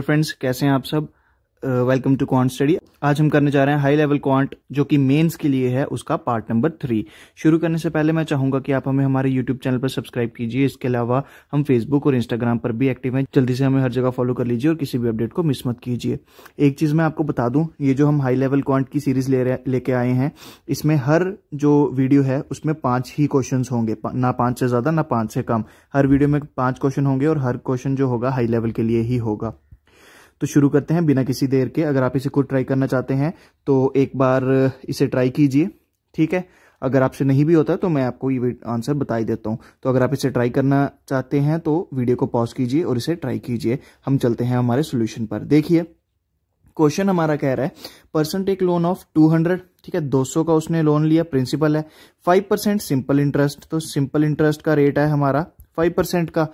friends कैसे हैं आप सब वेलकम टू क्वांट स्टडी आज हम करने जा रहे हैं हाई लेवल क्वांट जो कि मेंस के लिए है उसका पार्ट नंबर थ्री शुरू करने से पहले मैं चाहूंगा कि आप हमें हमारे यूट्यूब चैनल पर सब्सक्राइब कीजिए इसके अलावा हम फेसबुक और इंस्टाग्राम पर भी एक्टिव हैं जल्दी से हमें हर जगह फॉलो कर लीजिए और किसी भी अपडेट को मिस मत कीजिए एक चीज मैं आपको बता दूं ये जो हम हाई लेवल क्वांट की सीरीज ले लेके आए हैं इसमें हर जो वीडियो है उसमें पांच ही क्वेश्चन होंगे ना पांच से ज्यादा ना पांच से कम हर वीडियो में पांच क्वेश्चन होंगे और हर क्वेश्चन जो होगा हाई लेवल के लिए ही होगा तो शुरू करते हैं बिना किसी देर के अगर आप इसे खुद ट्राई करना चाहते हैं तो एक बार इसे ट्राई कीजिए ठीक है अगर आपसे नहीं भी होता तो मैं आपको ये आंसर बता ही देता हूँ तो अगर आप इसे ट्राई करना चाहते हैं तो वीडियो को पॉज कीजिए और इसे ट्राई कीजिए हम चलते हैं हमारे सोल्यूशन पर देखिए क्वेश्चन हमारा कह रहा है person take loan of two hundred ठीक है दो सौ का उसने लोन लिया प्रिंसिपल है फाइव परसेंट सिंपल इंटरेस्ट तो सिंपल इंटरेस्ट का रेट है हमारा फाइव परसेंट का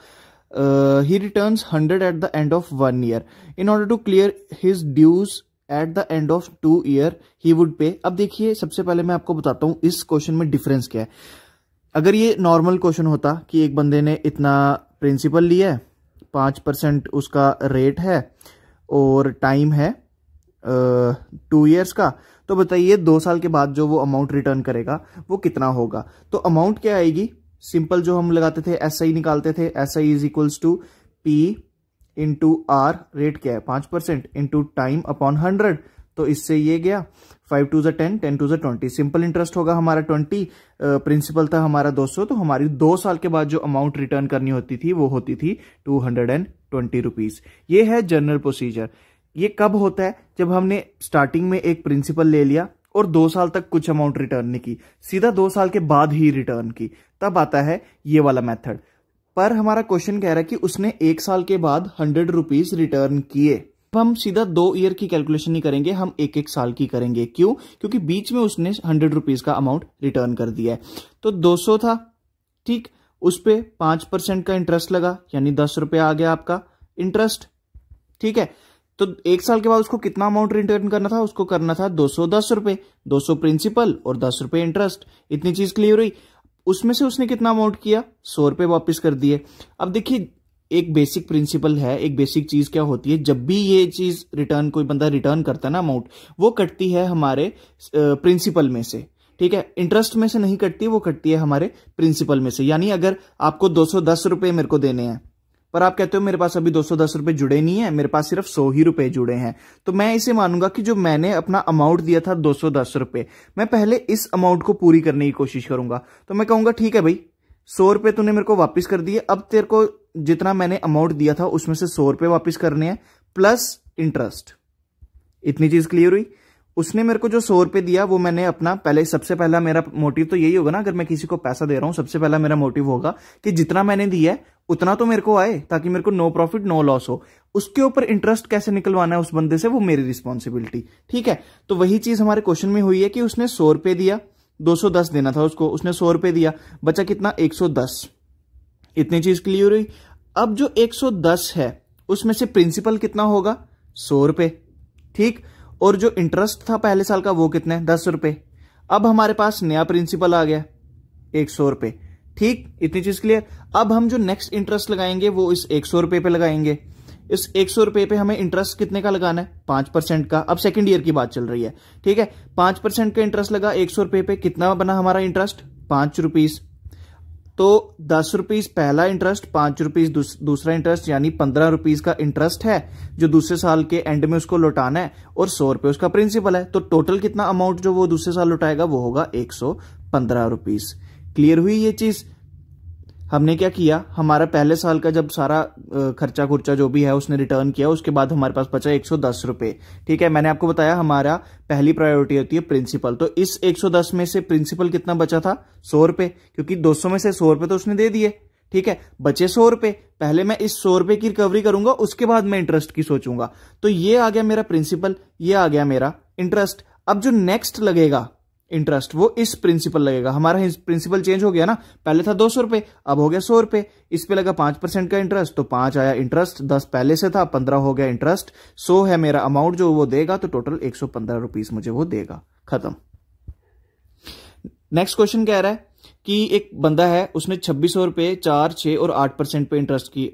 uh, he returns 100 at the end of one year in order to clear his dues at the end of two year he would pay अब देखिए सबसे पहले मैं आपको बताता हूं इस क्वेश्चन में डिफरेंस क्या है अगर ये नॉर्मल क्वेश्चन होता कि एक बंदे ने इतना प्रिंसिपल लिया है पांच परसेंट उसका रेट है और टाइम है टू uh, ईयर्स का तो बताइए दो साल के बाद जो वो अमाउंट रिटर्न करेगा वो कितना होगा तो अमाउंट क्या आएगी सिंपल जो हम लगाते थे एस आई निकालते थे S I is equals to P into R rate क्या है पांच percent into time upon hundred तो इससे ये गया फाइव टू जो टेन टेन टू जो ट्वेंटी सिंपल इंटरेस्ट होगा हमारा ट्वेंटी प्रिंसिपल था हमारा दो सौ तो हमारी दो साल के बाद जो अमाउंट रिटर्न करनी होती थी वो होती थी two hundred and twenty rupees ये है जनरल प्रोसीजर ये कब होता है जब हमने स्टार्टिंग में एक प्रिंसिपल ले लिया और दो साल तक कुछ अमाउंट रिटर्न नहीं की सीधा दो साल के बाद ही रिटर्न की तब आता है ये वाला मेथड पर हमारा क्वेश्चन कह रहा है कि उसने एक साल के बाद हंड्रेड रुपीज रिटर्न किए हम सीधा दो ईयर की कैलकुलेशन नहीं करेंगे हम एक एक साल की करेंगे क्यों क्योंकि बीच में उसने हंड्रेड रुपीज का अमाउंट रिटर्न कर दिया है तो दो सौ था ठीक उस पर पांच परसेंट का इंटरेस्ट लगा यानी दस रुपया आ गया आपका इंटरेस्ट ठीक है तो एक साल के बाद उसको कितना अमाउंट रिटर्न करना था उसको करना था दो सौ दस रुपए दो सौ प्रिंसिपल और दस रुपए इंटरेस्ट इतनी चीज क्लियर हुई उसमें से उसने कितना अमाउंट किया सौ रुपए वापिस कर दिए अब देखिए एक बेसिक प्रिंसिपल है एक बेसिक चीज क्या होती है जब भी ये चीज रिटर्न कोई बंदा रिटर्न करता है ना अमाउंट वो कटती है हमारे प्रिंसिपल में से ठीक है इंटरेस्ट में से नहीं कटती वो कटती है हमारे प्रिंसिपल में से यानी अगर आपको दो सौ दस रुपए मेरे को देने हैं पर आप कहते हो मेरे पास अभी दो सौ दस रुपए जुड़े नहीं है मेरे पास सिर्फ सौ ही रुपए जुड़े हैं तो मैं इसे मानूंगा कि जो मैंने अपना अमाउंट दिया था दो सौ दस रुपए मैं पहले इस अमाउंट को पूरी करने की कोशिश करूंगा तो मैं कहूंगा ठीक है भाई सौ रुपए तूने मेरे को वापस कर दिए अब तेरे को जितना मैंने अमाउंट दिया था उसमें से सौ रुपए वापिस करने हैं प्लस इंटरेस्ट इतनी चीज क्लियर हुई उसने मेरे को जो सौ रुपए दिया वो मैंने अपना पहले सबसे पहला मेरा मोटिव तो यही होगा ना अगर मैं किसी को पैसा दे रहा हूं सबसे पहला मेरा मोटिव होगा कि जितना मैंने दिया है उतना तो मेरे को आए ताकि मेरे को नो प्रॉफिट नो लॉस हो उसके ऊपर इंटरेस्ट कैसे निकलवाना है उस बंदे से वो मेरी रिस्पॉन्सिबिलिटी ठीक है तो वही चीज हमारे क्वेश्चन में हुई है कि उसने सौ रुपए दिया 210 देना था उसको उसने सौ रुपए दिया बचा कितना 110 इतनी चीज क्लियर हुई अब जो 110 है उसमें से प्रिंसिपल कितना होगा सौ रुपये ठीक और जो इंटरेस्ट था पहले साल का वो कितना है दस रुपए अब हमारे पास नया प्रिंसिपल आ गया एक सौ रुपये ठीक इतनी चीज क्लियर अब हम जो नेक्स्ट इंटरेस्ट लगाएंगे वो इस एक सौ रुपए पे लगाएंगे इस एक सौ रुपए पे हमें इंटरेस्ट कितने का लगाना है पांच परसेंट का अब सेकंड ईयर की बात चल रही है ठीक है पांच परसेंट का इंटरेस्ट लगा एक सौ रुपए पे कितना बना हमारा इंटरेस्ट पांच रुपीज तो दस रुपीज पहला इंटरेस्ट पांच रुपीज दूस, दूसरा इंटरेस्ट यानी पंद्रह रुपीज का इंटरेस्ट है जो दूसरे साल के एंड में उसको लौटाना है और सौ रुपए उसका प्रिंसिपल है तो टोटल कितना अमाउंट जो वो दूसरे साल लौटाएगा वो होगा एक सौ पंद्रह रुपीज क्लियर हुई ये चीज़ हमने क्या किया हमारा पहले साल का जब सारा खर्चा खुर्चा जो भी है उसने रिटर्न किया उसके बाद हमारे पास बचा एक सौ दस ठीक है मैंने आपको बताया हमारा पहली प्रायोरिटी होती है प्रिंसिपल तो इस एक सौ दस में से प्रिंसिपल कितना बचा था सौ रुपए क्योंकि दो सौ में से सौ रुपए तो उसने दे दिए ठीक है बचे सौ रुपए पहले मैं इस सौ रुपए की रिकवरी करूंगा उसके बाद मैं इंटरेस्ट की सोचूंगा तो ये आ गया मेरा प्रिंसिपल ये आ गया मेरा इंटरेस्ट अब जो नेक्स्ट लगेगा इंटरेस्ट वो इस प्रिंसिपल लगेगा हमारा प्रिंसिपल चेंज हो गया ना पहले था दो सौ रुपए अब हो गया सौ रुपए इस पे लगा पांच परसेंट का इंटरेस्ट तो पांच आया इंटरेस्ट दस पहले से था पंद्रह हो गया इंटरेस्ट सो है मेरा अमाउंट जो वो देगा तो टोटल एक सौ पंद्रह रुपीज मुझे वो देगा खत्म नेक्स्ट क्वेश्चन कह रहा है कि एक बंदा है उसने छब्बीस सौ रुपए चार छह और आठ परसेंट पे इंटरेस्ट की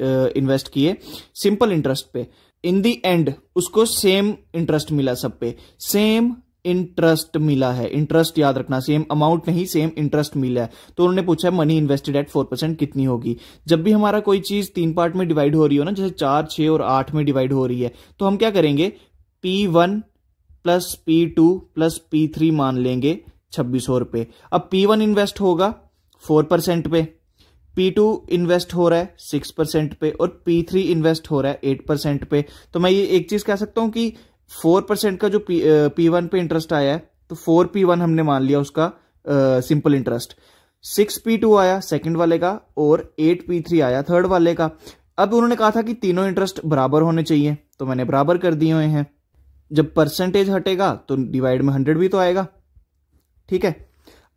इन्वेस्ट किए सिंपल इंटरेस्ट पे इन दी एंड उसको सेम इंटरेस्ट मिला सब पे सेम इंटरेस्ट मिला है इंटरेस्ट याद रखना सेम अमाउंट नहीं सेम इंटरेस्ट मिला है तो उन्होंने पूछा है money invested at four percent कितनी होगी जब भी हमारा कोई चीज तीन पार्ट में डिवाइड हो रही हो ना जैसे चार छह और आठ में डिवाइड हो रही है तो हम क्या करेंगे P one plus P two plus P three मान लेंगे छब्बीस सौ रुपए अब पी वन इन्वेस्ट होगा फोर परसेंट पे पी टू इन्वेस्ट हो रहा है सिक्स परसेंट पे और पी थ्री इन्वेस्ट हो रहा है एट परसेंट पे तो मैं ये एक चीज कह सकता हूं कि फोर परसेंट का जो पी पी वन पे इंटरेस्ट आया है तो फोर पी वन हमने मान लिया उसका simple interest six P two आया सेकंड वाले का और एट पी थ्री आया थर्ड वाले का अब उन्होंने कहा था कि तीनों इंटरेस्ट बराबर होने चाहिए तो मैंने बराबर कर दिए हुए हैं जब परसेंटेज हटेगा तो डिवाइड में हंड्रेड भी तो आएगा ठीक है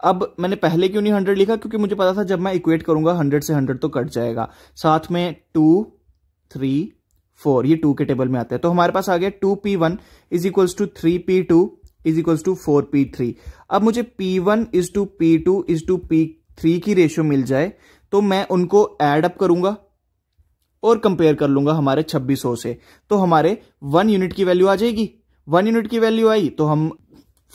अब मैंने पहले क्यों नहीं हंड्रेड लिखा क्योंकि मुझे पता था जब मैं इक्वेट करूंगा हंड्रेड से हंड्रेड तो कट जाएगा साथ में टू थ्री फोर ये टू के टेबल में आता है तो हमारे पास आ गया two P one is equals to three P two is equals to four P three अब मुझे P one is to P two is to P three की रेशियो मिल जाए तो मैं उनको एड अप करूंगा और कंपेयर कर लूंगा हमारे सौ से तो हमारे वन यूनिट की वैल्यू आ जाएगी वन यूनिट की वैल्यू आई तो हम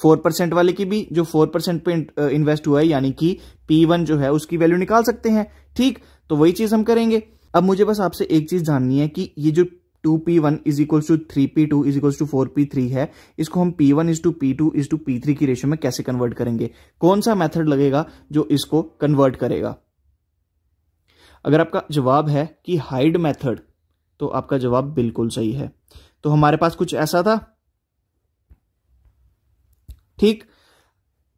फोर परसेंट वाले की भी जो फोर परसेंट पे इन्वेस्ट हुआ है यानी कि पी वन जो है उसकी वैल्यू निकाल सकते हैं ठीक तो वही चीज हम करेंगे अब मुझे बस आपसे एक चीज जाननी है कि ये जो two P one is equals to three P two is equals to four P three है इसको हम P one is to P two is to P three की रेशो में कैसे कन्वर्ट करेंगे कौन सा मेथड लगेगा जो इसको कन्वर्ट करेगा अगर आपका जवाब है कि हाइड मेथड तो आपका जवाब बिल्कुल सही है तो हमारे पास कुछ ऐसा था ठीक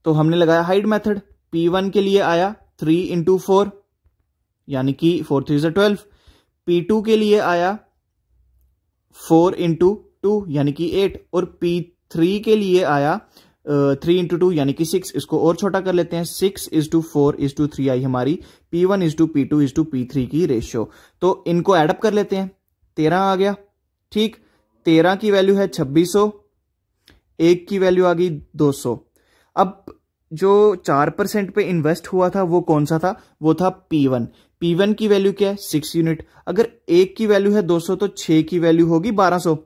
तो हमने लगाया हाइड मेथड पी वन के लिए आया थ्री इंटू फोर यानी कि फोर थ्री जो ट्वेल्व पी टू के लिए आया फोर इंटू टू यानी कि एट और पी थ्री के लिए आया थ्री इंटू टू यानी कि सिक्स इसको और छोटा कर लेते हैं six is to four is to three आई हमारी P one is to P two is to P three की रेशियो तो इनको एडअप कर लेते हैं तेरह आ गया ठीक तेरह की वैल्यू है छब्बीस सौ एक की वैल्यू आ गई दो सौ अब जो चार परसेंट पे इन्वेस्ट हुआ था वो कौन सा था वो था पी वन P1 की वैल्यू क्या है सिक्स यूनिट अगर एक की वैल्यू है 200 तो छह की वैल्यू होगी 1200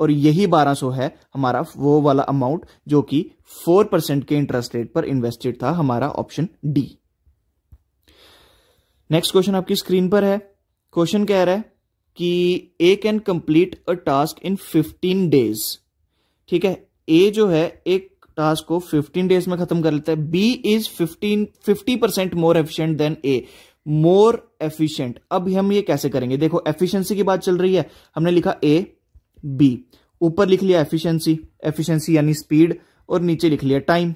और यही 1200 है हमारा वो वाला अमाउंट जो कि 4 परसेंट के इंटरेस्ट रेट पर इन्वेस्टेड था हमारा ऑप्शन डी नेक्स्ट क्वेश्चन आपकी स्क्रीन पर है क्वेश्चन कह रहा है कि A can complete a task in 15 days ठीक है ए जो है एक टास्क को 15 डेज में खत्म कर लेता है B is 15 50 percent more efficient than A more efficient अब हम ये कैसे करेंगे देखो एफिशिएंसी की बात चल रही है हमने लिखा ए बी ऊपर लिख लिया एफिशिएंसी एफिशिएंसी यानी स्पीड और नीचे लिख लिया टाइम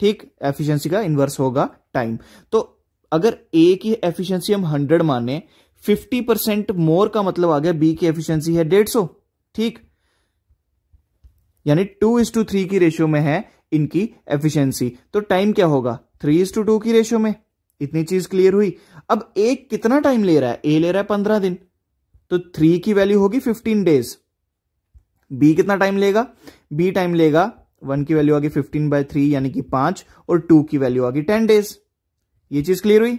ठीक एफिशिएंसी का इन्वर्स होगा टाइम तो अगर ए की एफिशिएंसी हम हंड्रेड माने फिफ्टी परसेंट मोर का मतलब आ गया बी की एफिशियंसी है डेढ़ सौ ठीक यानी टू इज टू थ्री की रेशियो में है इनकी एफिशियंसी तो टाइम क्या होगा थ्री इज टू टू की रेशियो में इतनी चीज क्लियर हुई अब ए कितना टाइम ले रहा है ए ले रहा है पंद्रह दिन तो थ्री की वैल्यू होगी फिफ्टीन डेज बी कितना टाइम लेगा बी टाइम लेगा वन की वैल्यू आगे फिफ्टीन बाय थ्री यानी कि पांच और टू की वैल्यू आ गई टेन डेज ये चीज क्लियर हुई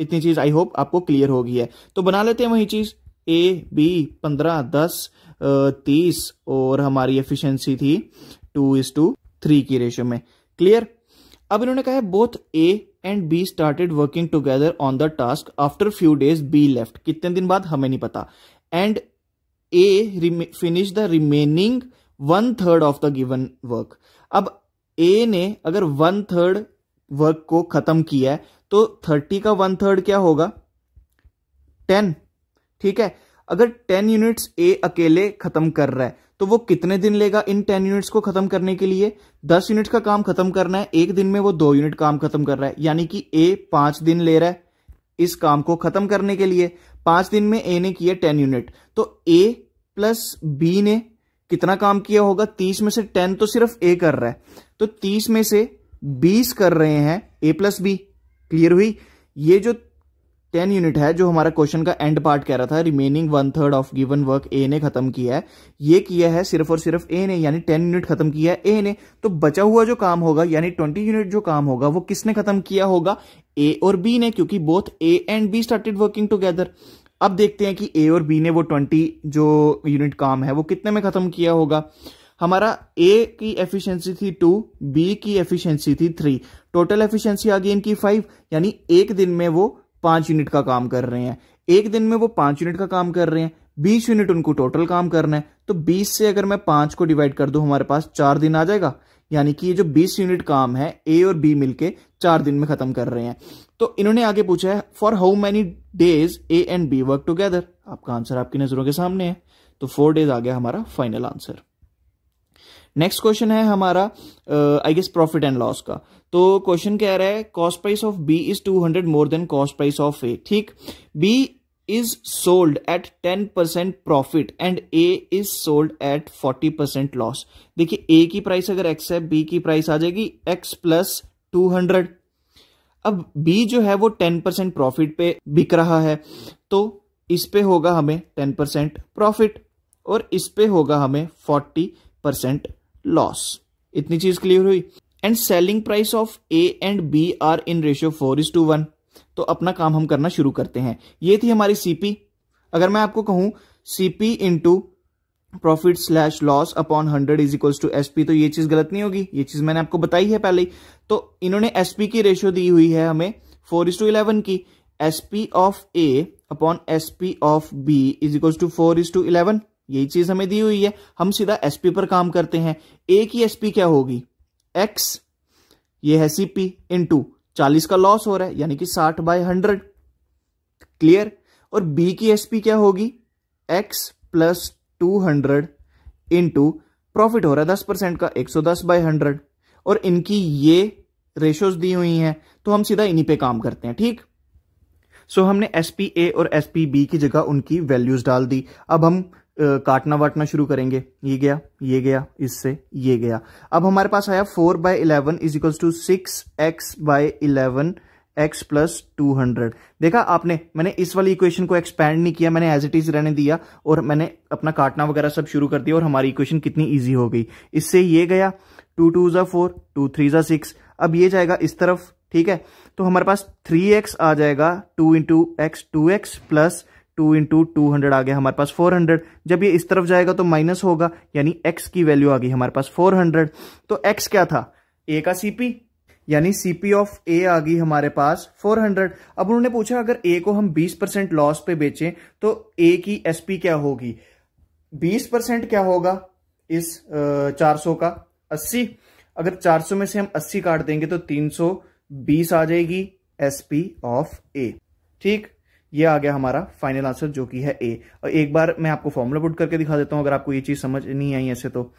इतनी चीज आई होप आपको क्लियर होगी है तो बना लेते हैं वही चीज ए बी पंद्रह दस तीस और हमारी एफिशिएंसी थी टू इज टू थ्री की रेशियो में क्लियर अब इन्होंने कहा है both A and B started working together on the task after few days B left कितने दिन बाद हमें नहीं पता and A finish the remaining one third of the given work अब ए ने अगर वन थर्ड वर्क को खत्म किया है तो थर्टी का वन थर्ड क्या होगा टेन ठीक है अगर टेन यूनिट्स ए अकेले खत्म कर रहा है तो वो कितने दिन लेगा इन टेन यूनिट्स को खत्म करने के लिए दस यूनिट का काम खत्म करना है एक दिन में वो दो यूनिट काम खत्म कर रहा है यानी कि ए पांच दिन ले रहा है इस काम को खत्म करने के लिए पांच दिन में ए ने किया टेन यूनिट तो ए प्लस बी ने कितना काम किया होगा तीस में से टेन तो सिर्फ ए कर रहा है तो तीस में से बीस कर रहे हैं ए प्लस बी क्लियर हुई ये जो टेन यूनिट है जो हमारा क्वेश्चन का एंड पार्ट कह रहा था remaining one third of given work A ने खत्म किया है ये किया है सिर्फ और सिर्फ ए ने यानी टेन यूनिट खत्म किया है ए ने तो बचा हुआ जो काम होगा यानी ट्वेंटी यूनिट जो काम होगा वो किसने खत्म किया होगा ए और बी ने क्योंकि both A and B started working together अब देखते हैं कि ए और बी ने वो ट्वेंटी जो यूनिट काम है वो कितने में खत्म किया होगा हमारा ए की एफिशिएंसी थी टू बी की एफिशिएंसी थी थ्री टोटल एफिशिएंसी आ गई इनकी फाइव यानी एक दिन में वो पांच यूनिट का काम कर रहे हैं एक दिन में वो पांच यूनिट का काम कर रहे हैं बीस यूनिट उनको टोटल काम करना है तो बीस से अगर मैं पांच को डिवाइड कर दू हमारे पास चार दिन आ जाएगा यानी कि ये जो बीस यूनिट काम है ए और बी मिलकर चार दिन में खत्म कर रहे हैं तो इन्होंने आगे पूछा है for how many days A and B work together आपका आंसर आपकी नजरों के सामने है तो फोर डेज आ गया हमारा फाइनल आंसर नेक्स्ट क्वेश्चन है हमारा I guess profit and loss का तो क्वेश्चन कह रहा है cost price of B is 200 more than cost price of A ठीक B is sold at 10 percent profit and A is sold at 40 percent loss देखिए A की price अगर x है बी की प्राइस आ जाएगी एक्स प्लस टू हंड्रेड अब B जो है वो टेन परसेंट प्रॉफिट पे बिक रहा है तो इस पे होगा हमें टेन परसेंट प्रॉफिट और इस पे होगा हमें फोर्टी परसेंट लॉस इतनी चीज क्लियर हुई and selling price of A and B are in ratio four is to one तो अपना काम हम करना शुरू करते हैं ये थी हमारी सीपी अगर मैं आपको कहूं CP into profit slash loss upon hundred is equal to SP तो ये चीज गलत नहीं होगी ये चीज मैंने आपको बताई है पहले ही तो इन्होंने एसपी की रेशियो दी हुई है हमें फोर इज टू इलेवन की SP of A upon SP of B is equal to four is to eleven यही चीज हमें दी हुई है हम सीधा एसपी पर काम करते हैं ए की एसपी क्या होगी एक्स ये है सीपी इनटू चालीस का लॉस हो रहा है यानी कि साठ बाय हंड्रेड क्लियर और बी की एसपी क्या होगी X plus two hundred profit हो रहा है दस परसेंट का एक सौ दस बाय हंड्रेड और इनकी ये रेशोज दी हुई हैं तो हम सीधा इन्हीं पे काम करते हैं ठीक सो so, हमने एस पी ए और एस पी बी की जगह उनकी वैल्यूज डाल दी अब हम काटना वाटना शुरू करेंगे ये गया ये गया इससे ये गया अब हमारे पास आया four by eleven is equal to six X by eleven X plus two hundred देखा आपने मैंने इस वाली इक्वेशन को एक्सपैंड नहीं किया मैंने एज इट इज रहने दिया और मैंने अपना काटना वगैरह सब शुरू कर दिया और हमारी इक्वेशन कितनी ईजी हो गई इससे ये गया टू टू ज़ा फोर टू थ्री ज़ा सिक्स अब ये जाएगा इस तरफ ठीक है तो हमारे पास थ्री एक्स आ जाएगा two into X two X plus two into two hundred आ गया हमारे पास फोर हंड्रेड जब ये इस तरफ जाएगा तो माइनस होगा यानी एक्स की वैल्यू आ गई हमारे पास फोर हंड्रेड तो एक्स क्या था ए का सीपी यानी सीपी ऑफ ए आ गई हमारे पास फोर हंड्रेड अब उन्होंने पूछा अगर ए को हम बीस परसेंट लॉस पे बेचें तो ए की एसपी क्या होगी बीस परसेंट क्या होगा इस चार सौ का अस्सी अगर चार सौ में से हम अस्सी काट देंगे तो तीन बीस आ जाएगी एसपी ऑफ ए ठीक ये आ गया हमारा फाइनल आंसर जो कि है ए और एक बार मैं आपको फॉर्मूला पुट करके दिखा देता हूं अगर आपको ये चीज़ समझ नहीं आई ऐसे तो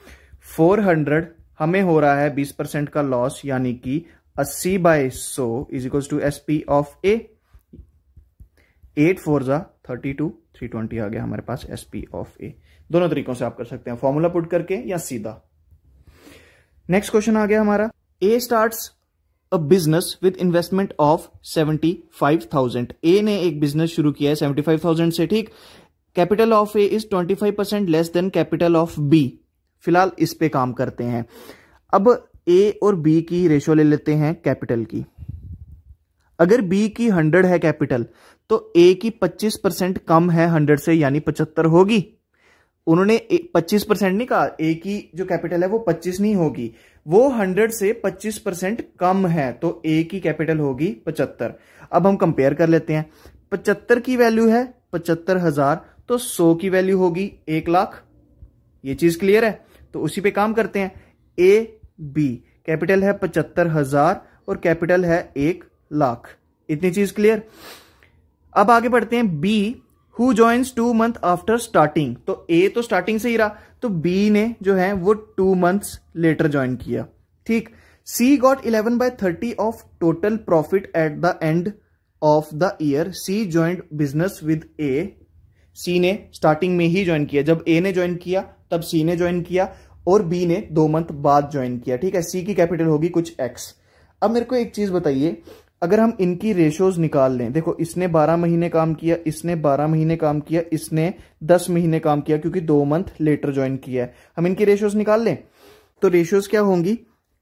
400 हमें हो रहा है 20 परसेंट का लॉस यानी कि 80 बाय सो is equal to SP of A eight four जा थर्टी टू थ्री ट्वेंटी आ गया हमारे पास एस पी ऑफ ए दोनों तरीकों से आप कर सकते हैं फॉर्मूला पुट करके या सीधा नेक्स्ट क्वेश्चन आ गया हमारा A start a business with investment of seventy five thousand A ने एक बिजनेस शुरू किया है सेवेंटी फाइव थाउजेंड से ठीक capital of A is twenty five percent less than capital of B फिलहाल इस पे काम करते हैं अब ए और बी की रेशो ले लेते हैं कैपिटल की अगर बी की हंड्रेड है कैपिटल तो ए की पच्चीस परसेंट कम है हंड्रेड से यानी पचहत्तर होगी उन्होंने 25 परसेंट नहीं कहा ए की जो कैपिटल है वो 25 नहीं होगी वो 100 से 25 परसेंट कम है तो ए की कैपिटल होगी 75 अब हम कंपेयर कर लेते हैं 75 की वैल्यू है पचहत्तर हजार तो 100 की वैल्यू होगी एक लाख ये चीज क्लियर है तो उसी पे काम करते हैं ए बी कैपिटल है पचहत्तर हजार और कैपिटल है एक लाख इतनी चीज क्लियर अब आगे बढ़ते हैं B who joins two month after starting तो ए तो स्टार्टिंग से ही रहा तो बी ने जो है वो टू मंथ्स लेटर ज्वाइन किया ठीक C got eleven by thirty of total profit at the end of the year C joint business with A C ने स्टार्टिंग में ही ज्वाइन किया जब ए ने ज्वाइन किया तब सी ने ज्वाइन किया और बी ने दो मंथ बाद ज्वाइन किया ठीक है सी की कैपिटल होगी कुछ एक्स अब मेरे को एक चीज बताइए अगर हम इनकी रेशोज निकाल लें देखो इसने 12 महीने काम किया इसने 12 महीने काम किया इसने 10 महीने काम किया क्योंकि दो मंथ लेटर ज्वाइन किया है हम इनकी रेशोज निकाल लें तो रेशोज क्या होंगी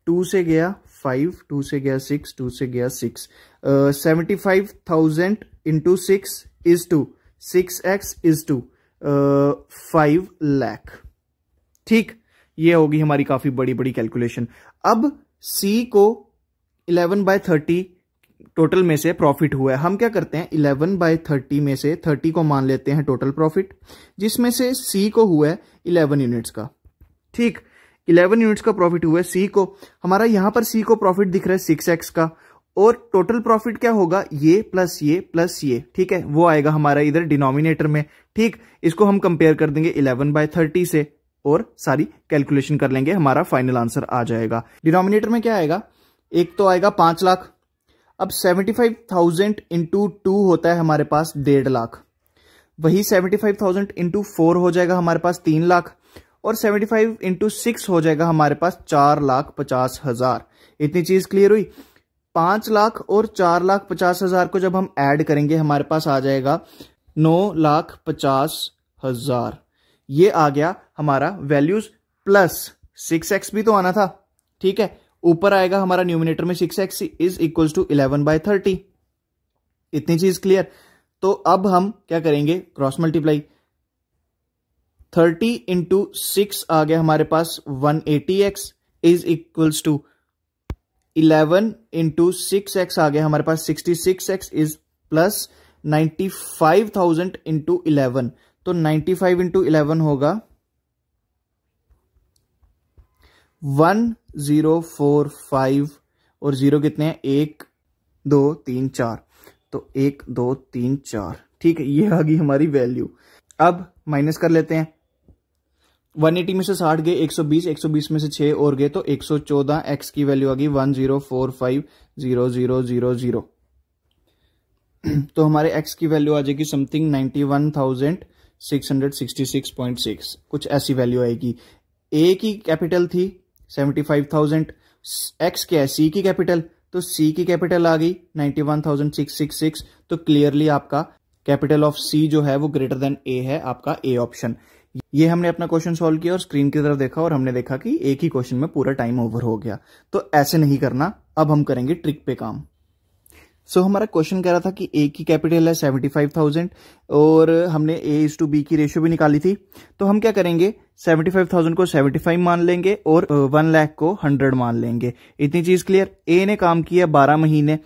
टू से गया फाइव टू से गया सिक्स टू से गया six seventy five thousand into six is to six X is to five lakh ठीक ये होगी हमारी काफी बड़ी बड़ी कैलकुलेशन अब सी को इलेवन बाय थर्टी टोटल में से प्रॉफिट हुआ है हम क्या करते हैं इलेवन बाय थर्टी में से थर्टी को मान लेते हैं टोटल प्रॉफिट जिसमें से सी को हुआ है इलेवन यूनिट्स का ठीक इलेवन यूनिट्स का प्रॉफिट हुआ है सी को हमारा यहां पर सी को प्रॉफिट दिख रहा है सिक्स एक्स का और टोटल प्रॉफिट क्या होगा ये प्लस ये प्लस ये ठीक है वो आएगा हमारा इधर डिनोमिनेटर में ठीक इसको हम कंपेयर कर देंगे इलेवन बाय थर्टी से और सारी कैलकुलेशन कर लेंगे हमारा फाइनल आंसर आ जाएगा डिनोमिनेटर में क्या आएगा एक तो आएगा पांच लाख अब seventy five thousand into two होता है हमारे पास डेढ़ लाख वही seventy five thousand into four हो जाएगा हमारे पास तीन लाख और सेवेंटी फाइव इंटू सिक्स हो जाएगा हमारे पास चार लाख पचास हजार इतनी चीज क्लियर हुई पांच लाख और चार लाख पचास हजार को जब हम ऐड करेंगे हमारे पास आ जाएगा नौ लाख पचास हजार ये आ गया हमारा वैल्यूज प्लस सिक्स एक्स भी तो आना था ठीक है ऊपर आएगा हमारा न्यूमिनेटर में six X is equal to eleven by thirty इतनी चीज क्लियर तो अब हम क्या करेंगे cross multiply thirty into six आ गया हमारे पास one eighty X is equal to eleven into six X आ गया हमारे पास sixty six X is plus ninety five thousand into eleven तो नाइन्टी फाइव इंटू इलेवन होगा वन ज़ीरो फोर फाइव और ज़ीरो कितने हैं एक दो तीन चार तो एक दो तीन चार ठीक है ये आ गई हमारी वैल्यू अब माइनस कर लेते हैं 180 में से 60 गए 120 120 में से 6 और गए तो 114 एक्स की वैल्यू आ गई one zero four five zero zero zero zero तो हमारे एक्स की वैल्यू आ जाएगी समथिंग 91,666.6 कुछ ऐसी वैल्यू आएगी ए की कैपिटल थी सेवेंटी फाइव थाउजेंड एक्स क्या है सी की कैपिटल तो सी की कैपिटल आ गई ninety one thousand six six six तो क्लियरली आपका कैपिटल ऑफ सी जो है वो ग्रेटर देन ए है आपका ए ऑप्शन ये हमने अपना क्वेश्चन सॉल्व किया और स्क्रीन की तरफ देखा और हमने देखा कि एक ही क्वेश्चन में पूरा टाइम ओवर हो गया तो ऐसे नहीं करना अब हम करेंगे ट्रिक पे काम सो so, हमारा क्वेश्चन कह रहा था कि ए की कैपिटल है सेवेंटी फाइव थाउजेंड और हमने ए इज टू बी की रेशियो भी निकाली थी तो हम क्या करेंगे सेवेंटी फाइव थाउजेंड को सेवेंटी फाइव मान लेंगे और वन लाख को हंड्रेड मान लेंगे इतनी चीज क्लियर ए ने काम किया बारह महीने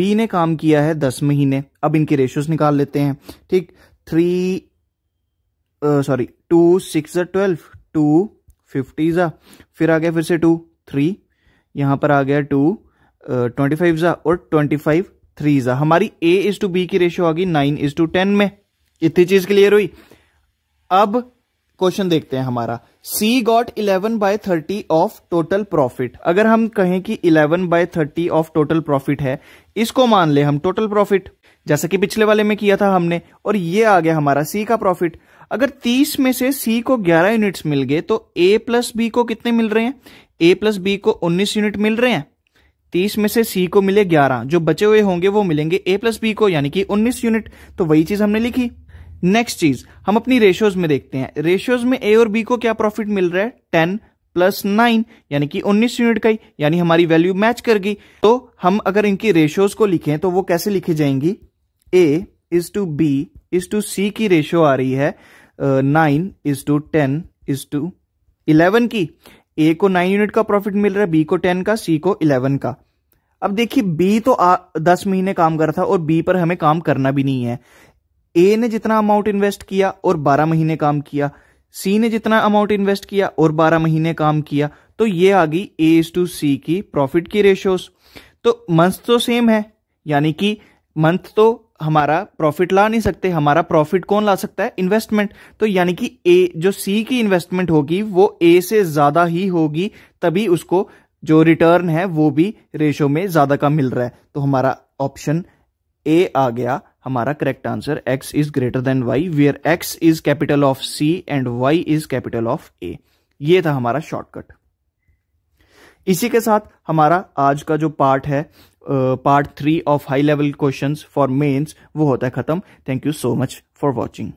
बी ने काम किया है दस महीने अब इनके रेशियोज निकाल लेते हैं ठीक three sorry two six twelve two fifty ज़ा फिर आ गया फिर से टू थ्री यहां पर आ गया टू ट्वेंटी फाइव ज़ा और ट्वेंटी फाइव थ्री जा हमारी ए इज टू बी की रेशियो आ गई नाइन इज टू टेन में इतनी चीज क्लियर हुई अब क्वेश्चन देखते हैं हमारा C got eleven by thirty of total profit अगर हम कहें कि eleven by thirty of total profit है इसको मान ले हम टोटल प्रॉफिट जैसा कि पिछले वाले में किया था हमने और ये आ गया हमारा सी का प्रॉफिट अगर 30 में से सी को 11 यूनिट्स मिल गए तो ए प्लस बी को कितने मिल रहे हैं ए प्लस बी को 19 यूनिट मिल रहे हैं तीस में से सी को मिले ग्यारह जो बचे हुए होंगे वो मिलेंगे ए प्लस बी को यानी कि उन्नीस यूनिट तो वही चीज हमने लिखी नेक्स्ट चीज हम अपनी रेशियोज में देखते हैं रेशियोज में ए और बी को क्या प्रॉफिट मिल रहा है टेन प्लस नाइन यानी कि उन्नीस यूनिट का ही यानी हमारी वैल्यू मैच कर गई तो हम अगर इनकी रेशियोज को लिखें तो वो कैसे लिखी जाएंगी A is to B is to C की रेशियो आ रही है nine is to ten is to eleven की ए को नाइन यूनिट का प्रॉफिट मिल रहा है बी को टेन का सी को इलेवन का अब देखिए बी तो आ, दस महीने काम कर रहा था और बी पर हमें काम करना भी नहीं है ए ने जितना अमाउंट इन्वेस्ट किया और बारह महीने काम किया सी ने जितना अमाउंट इन्वेस्ट किया और बारह महीने काम किया तो ये आ गई ए टू सी की प्रॉफिट की रेशियोस तो मंथ तो सेम है यानी कि मंथ तो हमारा प्रॉफिट ला नहीं सकते हमारा प्रॉफिट कौन ला सकता है इन्वेस्टमेंट तो यानी कि ए जो सी की इन्वेस्टमेंट होगी वो ए से ज्यादा ही होगी तभी उसको जो रिटर्न है वो भी रेशो में ज्यादा का मिल रहा है तो हमारा ऑप्शन ए आ गया हमारा correct answer X is greater than Y where X is capital of C and Y is capital of A ये था हमारा शॉर्टकट इसी के साथ हमारा आज का जो पार्ट है part three of high level questions for mains वो होता है खत्म thank you so much for watching